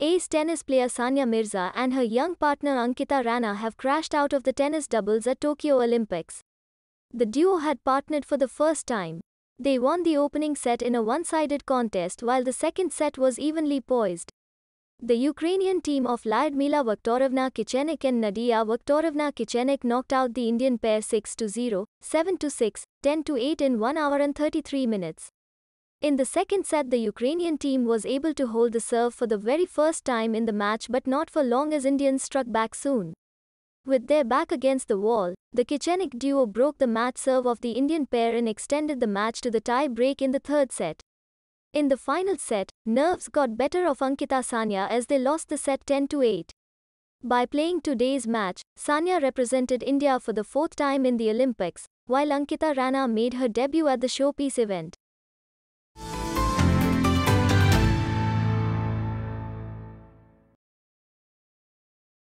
Ace tennis player Sanya Mirza and her young partner Ankita Rana have crashed out of the tennis doubles at Tokyo Olympics. The duo had partnered for the first time. They won the opening set in a one-sided contest while the second set was evenly poised. The Ukrainian team of Lyudmila Vaktorovna Kichenik and Nadia Vaktorovna Kichenik knocked out the Indian pair 6-0, 7-6, 10-8 in 1 hour and 33 minutes. In the second set, the Ukrainian team was able to hold the serve for the very first time in the match, but not for long as Indians struck back soon. With their back against the wall, the Kichenik duo broke the match serve of the Indian pair and extended the match to the tie break in the third set. In the final set, nerves got better of Ankita Sanya as they lost the set 10 to 8. By playing today's match, Sanya represented India for the fourth time in the Olympics, while Ankita Rana made her debut at the showpiece event.